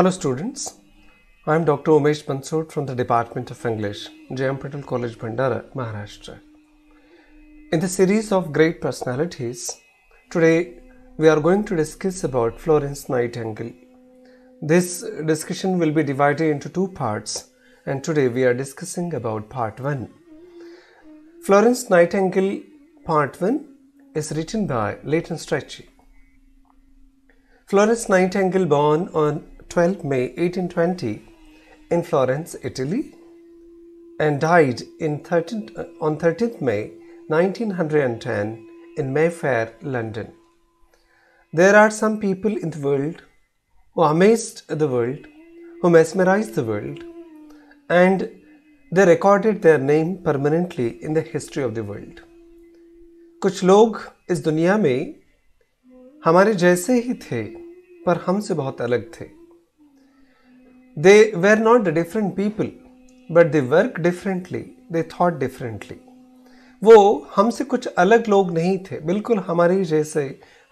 Hello students, I am Dr. Umesh Bansod from the Department of English, JM Patel College, Bandara, Maharashtra. In the series of great personalities, today we are going to discuss about Florence Nightingale. This discussion will be divided into two parts and today we are discussing about part 1. Florence Nightingale part 1 is written by Leighton Strachey. Florence Nightingale born on 12 May 1820 in Florence, Italy, and died thirteenth uh, on 13th May 1910 in Mayfair, London. There are some people in the world who amazed the world, who mesmerized the world, and they recorded their name permanently in the history of the world. कुछ लोग इस दुनिया में हमारे जैसे ही थे पर हमसे बहुत अलग थे They were not different people, but they worked differently, they thought differently. वो हमसे कुछ अलग लोग नहीं थे बिल्कुल हमारे जैसे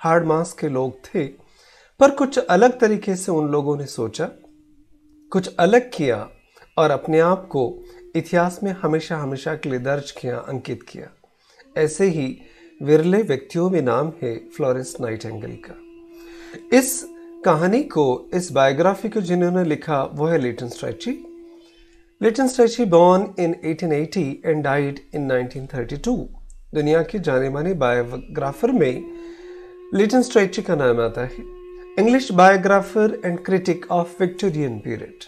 हार्ड मास के लोग थे पर कुछ अलग तरीके से उन लोगों ने सोचा कुछ अलग किया और अपने आप को इतिहास में हमेशा हमेशा के लिए दर्ज किया अंकित किया ऐसे ही विरले व्यक्तियों में नाम है फ्लोरेंस नाइटेंगल का इस कहानी को इस बायोग्राफी को जिन्होंने लिखा वो है Lytton Strachey Lytton Strachey born in 1880 and died in 1932 दुनिया के जाने माने बायोग्राफर में लेटन स्ट्रैची का नाम आता है English biographer and critic of Victorian period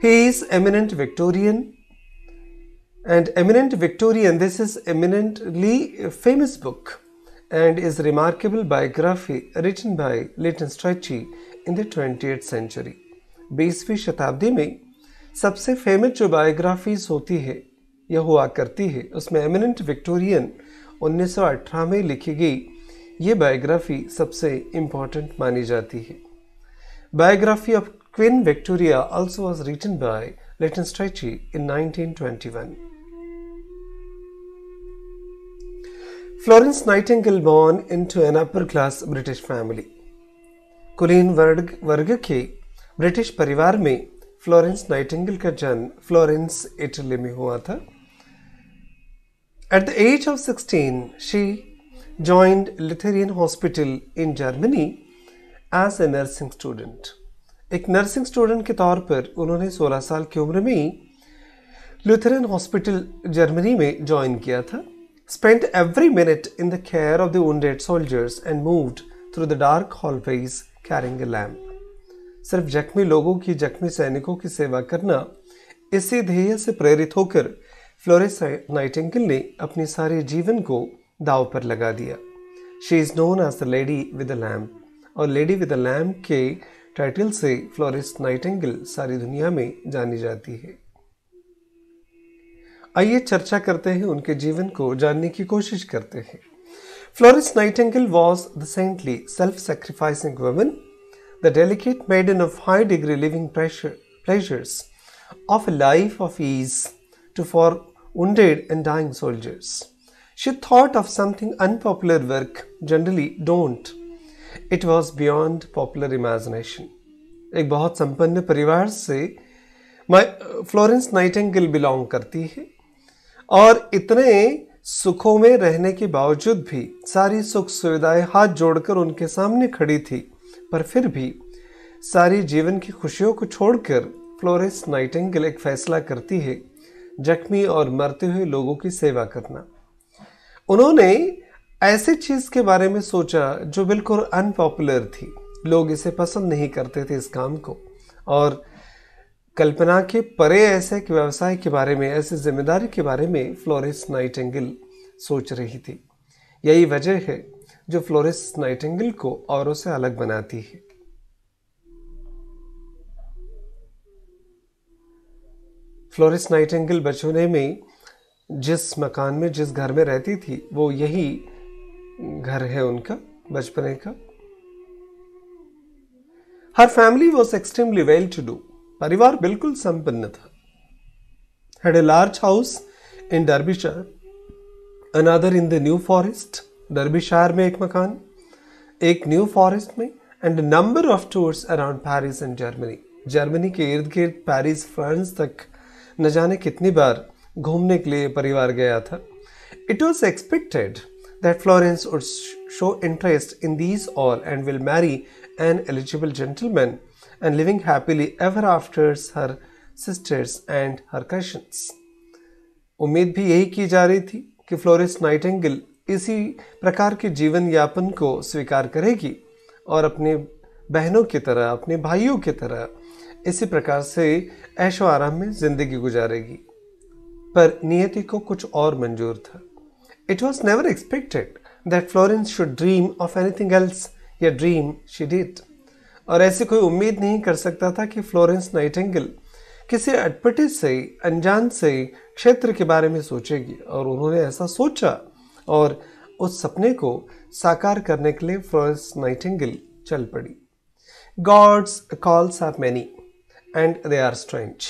He is eminent Victorian and eminent Victorian this is eminently famous book and his remarkable biography written by Leighton Strachey in the 20th century. बीसवीं शताब्दी में सबसे famous जो biographies होती है यह हुआ करती है उसमें एमिनेंट विक्टोरियन 1918 में लिखी गई ये बायोग्राफी सबसे इम्पॉर्टेंट मानी जाती है biography of Queen Victoria also was written by Strachey in 1921. Florence Nightingale born into an upper class British family. कुलीन वर्ग वर्ग के ब्रिटिश परिवार में फ्लोरेंस नाइटिंगल का जन्म फ्लोरेंस इटली में हुआ था at the age of sixteen she joined Lutheran hospital in Germany as a nursing student एक नर्सिंग स्टूडेंट के तौर पर उन्होंने 16 साल की उम्र में ही हॉस्पिटल जर्मनी में ज्वाइन किया था spent every minute in the care of the wounded soldiers and moved through the dark hallways carrying a lamp. सिर्फ जख्मी लोगों की जख्मी सैनिकों की सेवा करना इसी ध्येय से प्रेरित होकर फ्लोरेस नाइटिंगल ने अपने सारे जीवन को दाव पर लगा दिया she is known as the lady with a lamp और लेडी विद अ लैम्प के टाइटल से फ्लोरेस नाइटिंगल सारी दुनिया में जानी जाती है आइए चर्चा करते हैं उनके जीवन को जानने की कोशिश करते हैं Florence Nightingale was the saintly self sacrificing woman the delicate maiden of high degree living pleasures of a life of ease to for wounded and dying soldiers. She thought of something unpopular work generally don't. It was beyond popular imagination. एक बहुत संपन्न परिवार से Florence Nightingale belong करती है और इतने सुखों में रहने के बावजूद भी सारी सुख सुविधाएं हाथ जोड़कर उनके सामने खड़ी थी पर फिर भी सारी जीवन की खुशियों को छोड़कर फ्लोरेंस नाइटिंगल एक फैसला करती है जख्मी और मरते हुए लोगों की सेवा करना उन्होंने ऐसी चीज के बारे में सोचा जो बिल्कुल अनपॉपुलर थी लोग इसे पसंद नहीं करते थे इस काम को और कल्पना के परे ऐसे एक व्यवसाय के बारे में ऐसी जिम्मेदारी के बारे में फ्लोरिस नाइटेंगल सोच रही थी यही वजह है जो फ्लोरिस नाइटेंगल को औरों से अलग बनाती है फ्लोरिस नाइटेंगल बचपने में जिस मकान में जिस घर में रहती थी वो यही घर है उनका बचपने का हर family was extremely well to do परिवार बिल्कुल संपन्न था had a large house in Derbyshire, another in the New Forest, Derbyshire में एक मकान एक न्यू फॉरेस्ट में and number of tours around Paris and Germany Germany के इर्द गिर्द पेरिस फ्रांस तक न जाने कितनी बार घूमने के लिए परिवार गया था it was expected that Florence would show interest in these all and will marry an eligible gentleman and living happily ever after her sisters and her cousins. उम्मीद भी यही की जा रही थी कि फ्लोरिस नाइटेंगल इसी प्रकार के जीवन यापन को स्वीकार करेगी और अपने बहनों की तरह अपने भाइयों की तरह इसी प्रकार से ऐशो आराम में जिंदगी गुजारेगी पर नियति को कुछ और मंजूर था it was never expected that Florence should dream of anything else या ड्रीम शी डिड और ऐसी कोई उम्मीद नहीं कर सकता था कि फ्लोरेंस नाइटेंगल किसी अटपटे से अनजान से क्षेत्र के बारे में सोचेगी और उन्होंने ऐसा सोचा और उस सपने को साकार करने के लिए फ्लोरेंस नाइटेंगल चल पड़ी God's calls are many and they are strange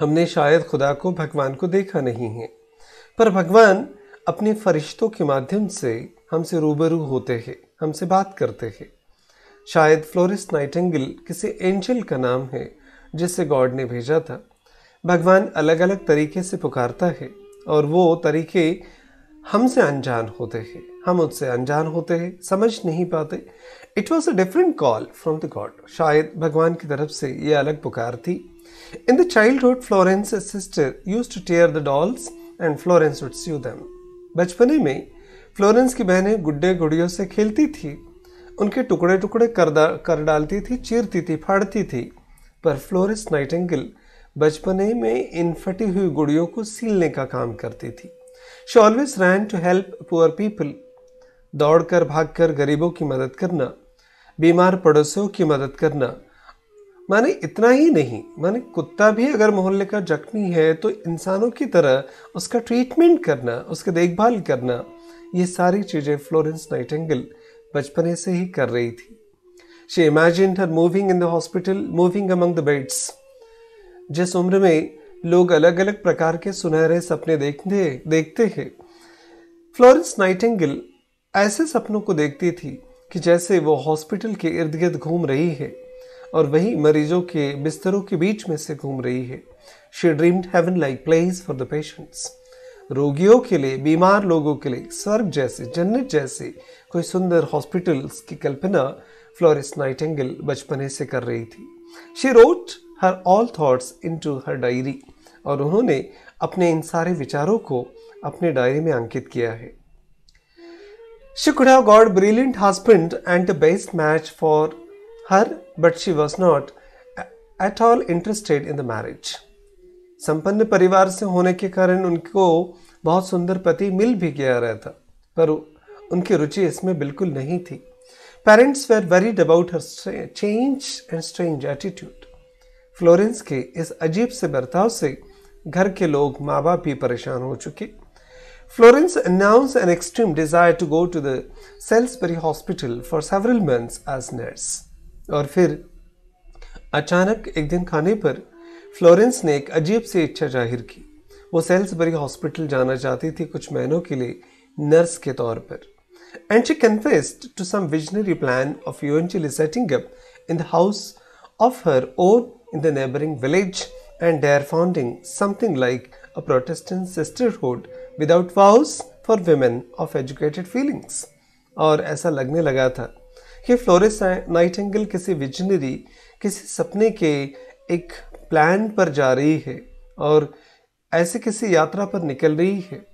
हमने शायद खुदा को भगवान को देखा नहीं है पर भगवान अपने फरिश्तों के माध्यम से हमसे रूबरू होते हैं हमसे बात करते हैं शायद फ्लोरिस नाइटेंगल किसी एंजल का नाम है जिसे गॉड ने भेजा था भगवान अलग अलग तरीके से पुकारता है और वो तरीके हमसे अनजान होते हैं हम उससे अनजान होते हैं समझ नहीं पाते it was a different call from the God शायद भगवान की तरफ से ये अलग पुकार थी in the childhood Florence sister used to tear the dolls and Florence would see them बचपने में फ्लोरेंस की बहनें गुड्डे गुड़ियों से खेलती थी उनके टुकड़े टुकड़े कर कर डालती थी चीरती थी फाड़ती थी पर फ्लोरिस नाइटेंगल बचपने में इन फटी हुई गुड़ियों को सीलने का काम करती थी she always ran to help poor people दौड़कर भागकर गरीबों की मदद करना बीमार पड़ोसियों की मदद करना माने इतना ही नहीं माने कुत्ता भी अगर मोहल्ले का जख्मी है तो इंसानों की तरह उसका ट्रीटमेंट करना उसकी देखभाल करना ये सारी चीज़ें फ्लोरेंस नाइटेंगल बचपने से ही कर रही थी she imagine her moving in the hospital moving among the beds जिस उम्र में लोग अलग अलग प्रकार के सुनहरे सपने देखते देखते हैं फ्लोरेंस नाइटिंगल ऐसे सपनों को देखती थी कि जैसे वो हॉस्पिटल के इर्द गिर्द घूम रही है और वही मरीजों के बिस्तरों के बीच में से घूम रही है she dreamed heaven like place for the patients रोगियों के लिए बीमार लोगों के लिए स्वर्ग जैसे जन्नत जैसे कोई सुंदर हॉस्पिटल्स की कल्पना फ्लोरिस नाइटेंगल बचपने से कर रही थी she wrote her all thoughts into her diary और उन्होंने अपने इन सारे विचारों को अपने डायरी में अंकित किया है she could have got brilliant husband and the best match for her but she was not at all interested in the marriage संपन्न परिवार से होने के कारण उनको बहुत सुंदर पति मिल भी गया रहता पर उनकी रुचि इसमें बिल्कुल नहीं थी parents were worried about her change and strange attitude Florence के इस अजीब से बर्ताव से घर के लोग माँ बाप भी परेशान हो चुके Florence announce an extreme desire to go to the Salisbury hospital for several months as nurse और फिर अचानक एक दिन खाने पर फ्लोरेंस ने एक अजीब सी इच्छा जाहिर की वो सेल्सबरी हॉस्पिटल जाना चाहती थी कुछ महीनों के लिए नर्स के तौर पर and she confessed to some visionary plan of eventually setting up in the house of her own in the neighbouring village and there founding something like a Protestant sisterhood without vows for women of educated feelings और ऐसा लगने लगा था कि Florence Nightingale किसी visionary किसी सपने के एक प्लान पर जा रही है और ऐसे किसी यात्रा पर निकल रही है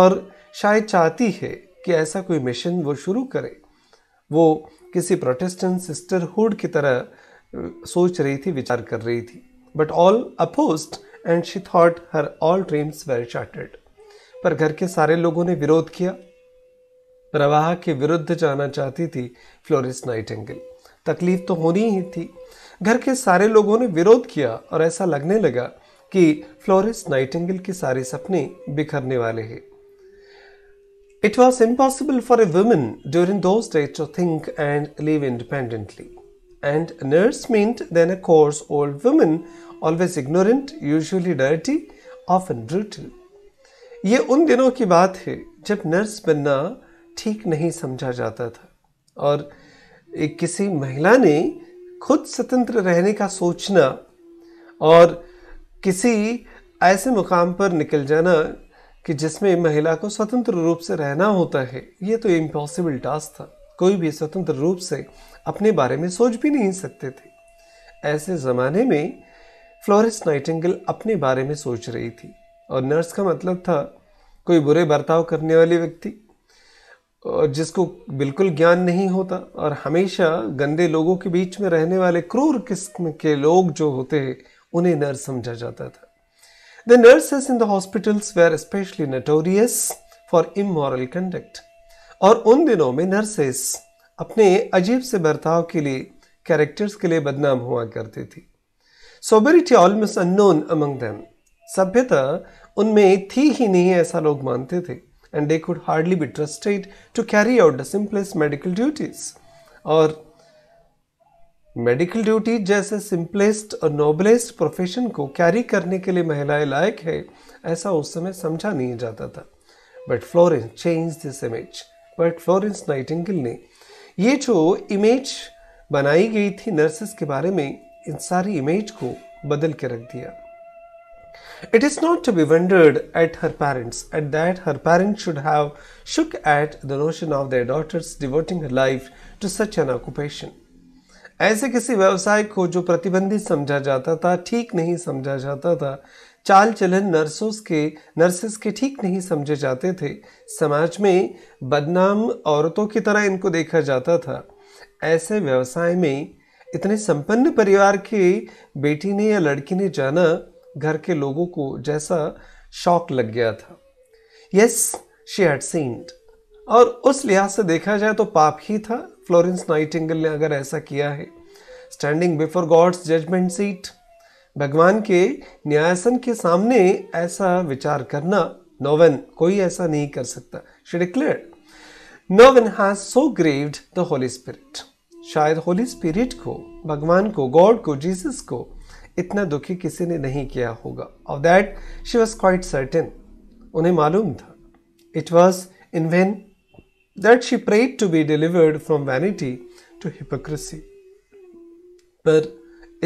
और शायद चाहती है कि ऐसा कोई मिशन वो शुरू करे वो किसी प्रोटेस्टेंट सिस्टरहुड की तरह सोच रही थी विचार कर रही थी but all upset and she thought her all dreams were shattered पर घर के सारे लोगों ने विरोध किया प्रवाह के विरुद्ध जाना चाहती थी फ्लोरिस नाइटेंगल तकलीफ तो होनी ही थी घर के सारे लोगों ने विरोध किया और ऐसा लगने लगा कि फ्लोरिस नाइटिंगल के सारे सपने बिखरने वाले हैं it was impossible for a woman during those days to think and live independently and nurse meant then then coarse old women always ignorant usually dirty often brutal. ये उन दिनों की बात है जब नर्स बनना ठीक नहीं समझा जाता था और एक किसी महिला ने खुद स्वतंत्र रहने का सोचना और किसी ऐसे मुकाम पर निकल जाना कि जिसमें महिला को स्वतंत्र रूप से रहना होता है ये तो इम्पॉसिबल टास्क था कोई भी स्वतंत्र रूप से अपने बारे में सोच भी नहीं सकते थे ऐसे ज़माने में फ्लोरिस नाइटिंगल अपने बारे में सोच रही थी और नर्स का मतलब था कोई बुरे बर्ताव करने वाले व्यक्ति जिसको बिल्कुल ज्ञान नहीं होता और हमेशा गंदे लोगों के बीच में रहने वाले क्रूर किस्म के लोग जो होते हैं उन्हें नर्स समझा जाता था the nurses in the hospitals were specially notorious for immoral conduct और उन दिनों में नर्सेस अपने अजीब से बर्ताव के लिए कैरेक्टर्स के लिए बदनाम हुआ करती थी sobriety almost unknown among them सभ्यता उनमें थी ही नहीं ऐसा लोग मानते थे and they could hardly be trusted to carry out the simplest medical duties or medical duty जैसे सिंपलेस्ट और नोबलेस्ट प्रोफेशन को कैरी करने के लिए महिलाएं लायक है ऐसा उस समय समझा नहीं जाता था but Florence change this image but Florence Nightingale ने ये जो इमेज बनाई गई थी नर्सेस के बारे में इन सारी इमेज को बदल के रख दिया It is not to be wondered at her parents, at that her parents should have shook at the notion of their daughter's devoting her life to such an occupation. ऐसे किसी व्यवसाय को जो प्रतिबंधित समझा जाता था ठीक नहीं समझा जाता था चाल चलन नर्सों के नर्सेस के ठीक नहीं समझे जाते थे समाज में बदनाम औरतों की तरह इनको देखा जाता था ऐसे व्यवसाय में इतने संपन्न परिवार के बेटी ने या लड़की ने जाना घर के लोगों को जैसा शौक लग गया था यस शी हैड सीन्ड और उस लिहाज से देखा जाए तो पाप ही था फ्लोरेंस नाइटिंगल ने अगर ऐसा किया है standing before God's judgment seat भगवान के न्यायासन के सामने ऐसा विचार करना नोवन कोई ऐसा नहीं कर सकता she declare no one has so grieved the Holy Spirit शायद होली स्पिरिट को भगवान को गॉड को जीसस को इतना दुखी किसी ने नहीं किया होगा of that she was quite certain उन्हें मालूम था it was in vain that she prayed to be delivered from vanity to hypocrisy पर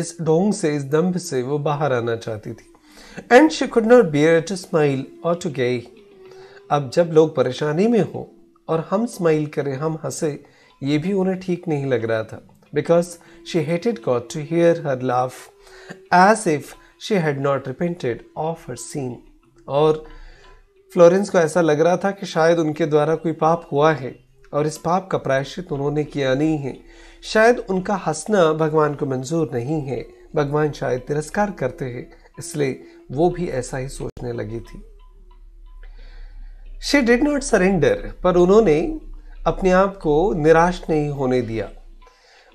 इस डोंग से इस दम्भ से वो बाहर आना चाहती थी and she could not bear to smile और टू गे अब जब लोग परेशानी में हो और हम स्माइल करें हम हंसे ये भी उन्हें ठीक नहीं लग रहा था because she hated God to hear her laugh as if she had not repented of her sin. और फ्लोरेंस को ऐसा लग रहा था कि शायद उनके द्वारा कोई पाप हुआ है और इस पाप का प्रायश्चित उन्होंने किया नहीं है शायद उनका हंसना भगवान को मंजूर नहीं है भगवान शायद तिरस्कार करते हैं इसलिए वो भी ऐसा ही सोचने लगी थी शी डिड नॉट सरेंडर पर उन्होंने अपने आप को निराश नहीं होने दिया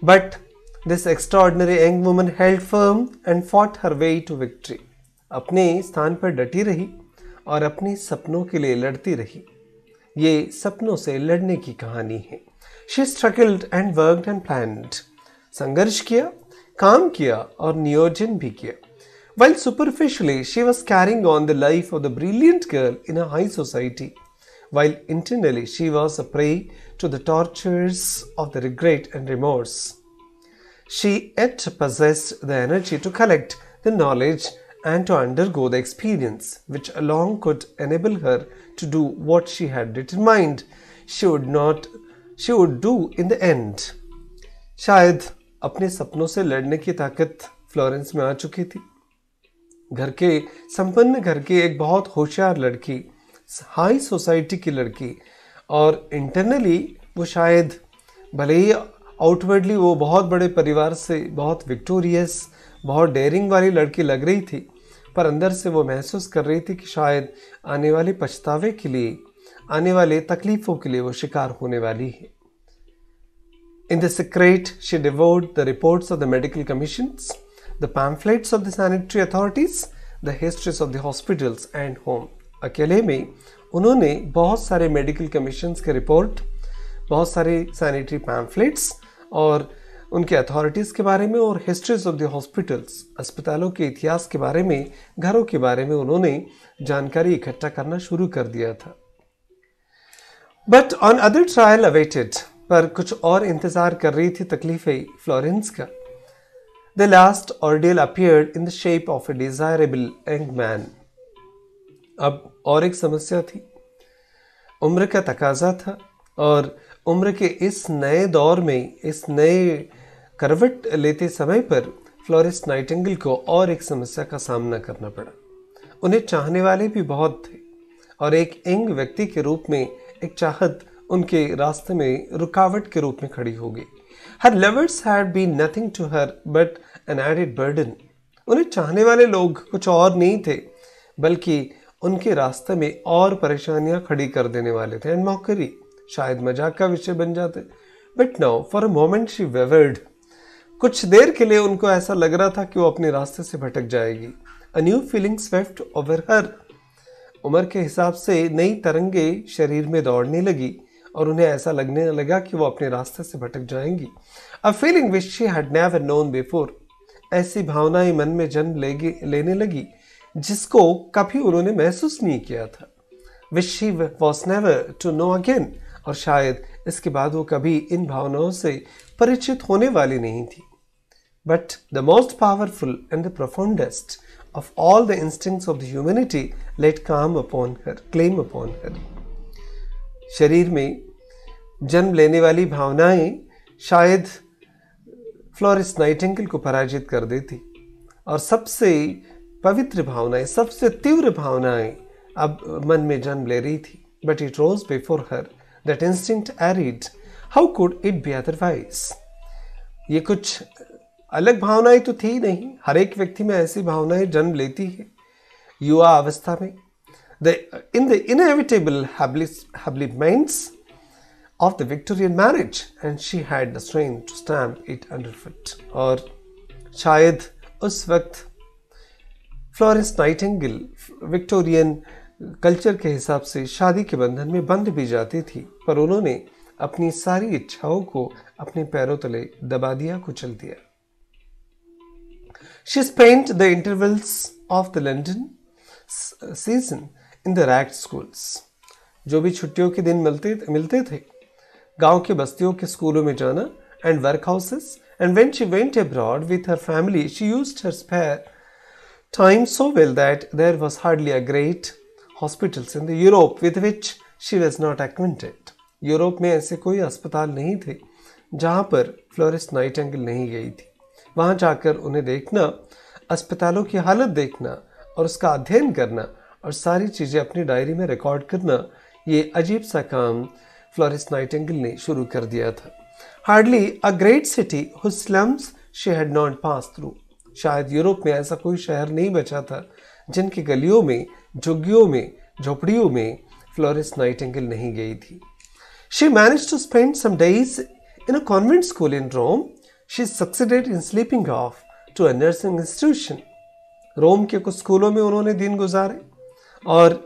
But this extraordinary young woman held firm and fought her way to victory. अपने स्थान पर डटी रही और अपने सपनों के लिए लड़ती रही ये सपनों से लड़ने की कहानी है she struggled and worked and planned संघर्ष किया काम किया और नियोजन भी किया While superficially, she was carrying on the life of the brilliant girl in a high society, while internally, she was a prey to the tortures of the regret and remorse. She yet possessed the energy to collect the knowledge and to undergo the experience, which alone could enable her to do what she had determined she would not she would do in the end. शायद अपने सपनों से लड़ने की ताकत Florence में आ चुकी थी घर के संपन्न घर की एक बहुत होशियार लड़की हाई सोसाइटी की लड़की और इंटरनली वो शायद भले ही आउटवर्डली वो बहुत बड़े परिवार से बहुत विक्टोरियस बहुत डेयरिंग वाली लड़की लग रही थी पर अंदर से वो महसूस कर रही थी कि शायद आने वाले पछतावे के लिए आने वाले तकलीफों के लिए वो शिकार होने वाली है in the secret she devote the report of the medical commission the pamphlets of the sanitary authorities the histories of the hospitals and home अकेले में उन्होंने बहुत सारे मेडिकल कमीशन के रिपोर्ट बहुत सारे सैनिटरी पैम्फलेट्स और उनके अथॉरिटीज़ के बारे में और हिस्ट्रीज ऑफ द हॉस्पिटल्स अस्पतालों के इतिहास के बारे में घरों के बारे में उन्होंने जानकारी इकट्ठा करना शुरू कर दिया था but another trial awaited पर कुछ और इंतज़ार कर रही थी तकलीफें फ्लोरेंस का the last ordeal appeared in the shape of a desirable young man अब और एक समस्या थी उम्र का तकाजा था और उम्र के इस नए दौर में इस नए करवट लेते समय पर फ्लोरिस नाइटेंगल को और एक समस्या का सामना करना पड़ा उन्हें चाहने वाले भी बहुत थे और एक इंग व्यक्ति के रूप में एक चाहत उनके रास्ते में रुकावट के रूप में खड़ी हो गई her lovers had been nothing to her but an added burden उन्हें चाहने वाले लोग कुछ और नहीं थे बल्कि उनके रास्ते में और परेशानियां खड़ी कर देने वाले थे एंड मॉकरी शायद मजाक का विषय बन जाते but now for a moment she wavered कुछ देर के लिए उनको ऐसा लग रहा था कि वो अपने रास्ते से भटक जाएगी a new feeling swept over her उम्र के हिसाब से नई तरंगे शरीर में दौड़ने लगी और उन्हें ऐसा लगने लगा कि वो अपने रास्ते से भटक जाएंगी a feeling which she had never known before ऐसी भावनाएं मन में जन्म लेगी लेने लगी जिसको कभी उन्होंने महसूस नहीं किया था which he was never to know again और शायद इसके बाद वो कभी इन भावनाओं से परिचित होने वाली नहीं थी but the most powerful and the profoundest of all the instincts of the humanity laid claim upon her claim upon her शरीर में जन्म लेने वाली भावनाएं शायद फ्लोरिस नाइटेंगल को पराजित कर देती और सबसे पवित्र भावनाएं सबसे तीव्र भावनाएं अब मन में जन्म ले रही थी but it rose before her that instinct arrayed how could it be otherwise ये कुछ अलग भावनाएं तो थी नहीं हर एक व्यक्ति में ऐसी भावनाएं जन्म लेती है युवा अवस्था में the in the inevitable habiliments of the Victorian marriage and she had the strength to stamp it under foot और शायद उस वक्त फ्लोरेंस नाइटिंगल विक्टोरियन कल्चर के हिसाब से शादी के बंधन में बंध भी जाती थी पर उन्होंने अपनी सारी इच्छाओं को अपने पैरों तले दबा दिया कुचल दिया she spent the intervals of the London season in the ragged schools जो भी छुट्टियों के दिन मिलते मिलते थे गांव के बस्तियों के स्कूलों में जाना and work houses and when she went abroad with her family she use her spare time so well that there was hardly a great hospitals in the Europe with which she was not acquainted. Europe में ऐसे कोई अस्पताल नहीं थे जहाँ पर फ्लोरिस angle नहीं गई थी वहाँ जाकर उन्हें देखना अस्पतालों की हालत देखना और उसका अध्ययन करना और सारी चीज़ें अपनी डायरी में रिकॉर्ड करना ये अजीब सा काम फ्लोरिस नाइटेंगल ने शुरू कर दिया था hardly a great city whose slums she had not pass through शायद यूरोप में ऐसा कोई शहर नहीं बचा था जिनकी गलियों में झुग्गियों में झोपड़ियों में फ्लोरिस नाइटेंगल नहीं गई थी she manage to spend some days in a convent school in Rome she succeeded in slipping off to a nursing institution Rome के कुछ स्कूलों में उन्होंने दिन गुजारे और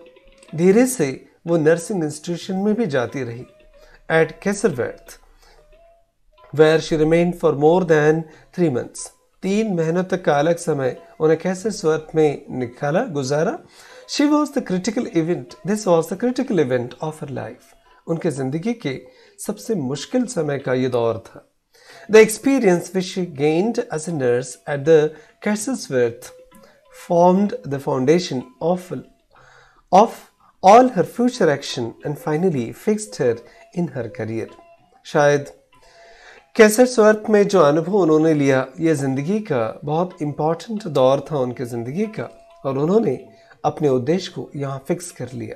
धीरे से वो नर्सिंग इंस्टीट्यूशन में भी जाती रही at Kaiserswerth where she remain for more than three months तीन महीनों तक का अलग समय उन्हें कैसे स्वर्थ में निकाला गुजारा she was the critical event this was the critical event of her life उनके जिंदगी के सबसे मुश्किल समय का ये दौर था the experience which she gained as a nurse at the Kaiserswerth formed the foundation of of all her future action and finally fixed her in her career. शायद कैसे स्वर्ग में जो अनुभव उन्होंने लिया ये जिंदगी का बहुत इंपॉर्टेंट दौर था उनके जिंदगी का और उन्होंने अपने उद्देश्य को यहाँ फिक्स कर लिया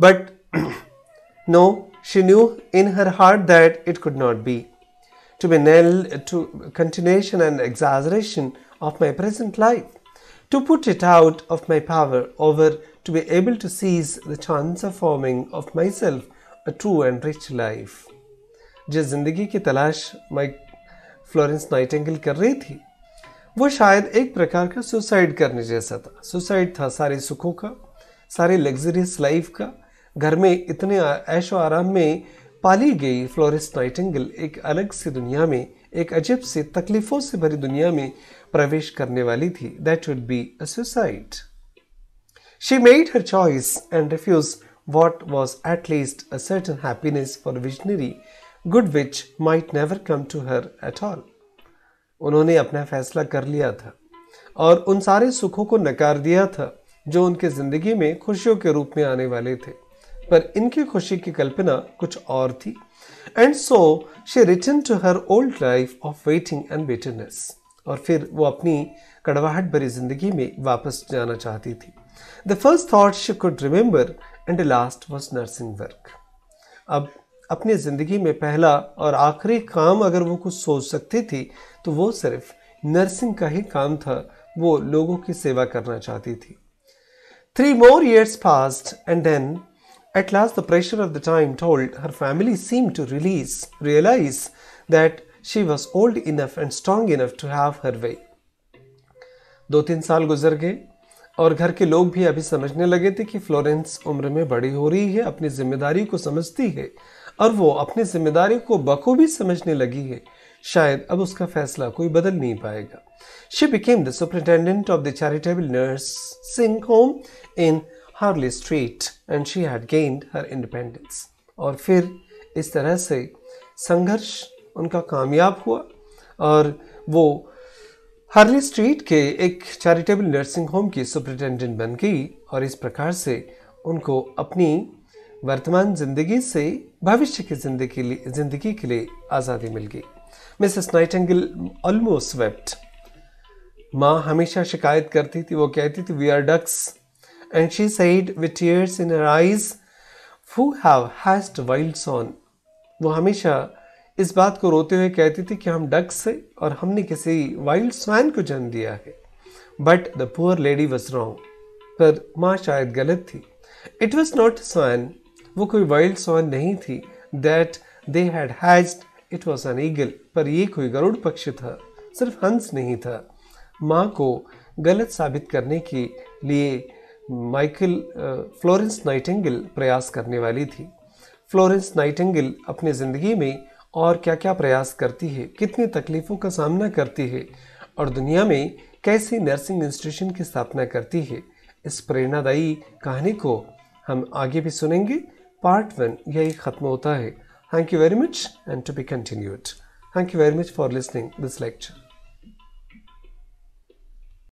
but no she knew in her heart that it could not be to be nail to continuation and exaggeration of my present life to put it out of my power over to be able to seize the chance of forming of myself a true and rich life जिस ज़िंदगी की तलाश mic Florence Nightingale कर रही थी वो शायद एक प्रकार का सुसाइड करने जैसा था सुसाइड था सारे सुखों का सारे लग्जरियस लाइफ का घर में इतने ऐशो आराम में पाली गई फ्लोरेंस नाइटेंगल एक अलग सी दुनिया में एक अजीब से तकलीफ़ों से भरी दुनिया में प्रवेश करने वाली थी that would be a suicide she made her choice and refuse what was at least a certain happiness for visionary good which might never come to her at all उन्होंने अपना फैसला कर लिया था और उन सारे सुखों को नकार दिया था जो उनके जिंदगी में खुशियों के रूप में आने वाले थे पर इनकी खुशी की कल्पना कुछ और थी and so she return to her old life of waiting and bitterness और फिर वो अपनी कड़वाहट भरी जिंदगी में वापस जाना चाहती थी the first thought she could remember and the last was nursing work अब अपनी ज़िंदगी में पहला और आखिरी काम अगर वो कुछ सोच सकती थी तो वो सिर्फ नर्सिंग का ही काम था वो लोगों की सेवा करना चाहती थी three more years past and then at last the pressure of the time told her family seem to release realise that she was old enough and strong enough to have her way दो तीन साल गुजर गए और घर के लोग भी अभी समझने लगे थे कि फ्लोरेंस उम्र में बड़ी हो रही है अपनी जिम्मेदारी को समझती है और वो अपनी जिम्मेदारी को बखूबी समझने लगी है शायद अब उसका फैसला कोई बदल नहीं पाएगा she became the superintendent of the charitable nursing home in Harley Street and she had gained her independence और फिर इस तरह से संघर्ष उनका कामयाब हुआ और वो हार्ली स्ट्रीट के एक चैरिटेबल नर्सिंग होम की सुपरिटेंडेंट बन गई और इस प्रकार से उनको अपनी वर्तमान जिंदगी से भविष्य की जिंदगी जिंदगी के लिए आज़ादी मिल गई मिसेस नाइटेंगल ऑलमोस्ट वेप्ट माँ हमेशा शिकायत करती थी वो कहती थी we are ducks and she said with tears in her eyes who have hatched wild swans वो हमेशा इस बात को रोते हुए कहती थी कि हम डक्स हैं और हमने किसी वाइल्ड स्वैन को जन्म दिया है but the poor lady was wrong पर माँ शायद गलत थी इट वॉज नॉट स्वैन वो कोई वाइल्ड स्वान नहीं थी that they had hedged it was an eagle पर ये कोई गरुड़ पक्षी था सिर्फ हंस नहीं था माँ को गलत साबित करने के लिए माइकल फ्लोरेंस नाइटेंगल प्रयास करने वाली थी फ्लोरेंस नाइटेंगल अपनी ज़िंदगी में और क्या क्या प्रयास करती है कितनी तकलीफ़ों का सामना करती है और दुनिया में कैसे नर्सिंग इंस्टीट्यूशन की स्थापना करती है इस प्रेरणादायी कहानी को हम आगे भी सुनेंगे पार्ट वन यही ख़त्म होता है thank you very much and to be continued thank you very much for listening this lecture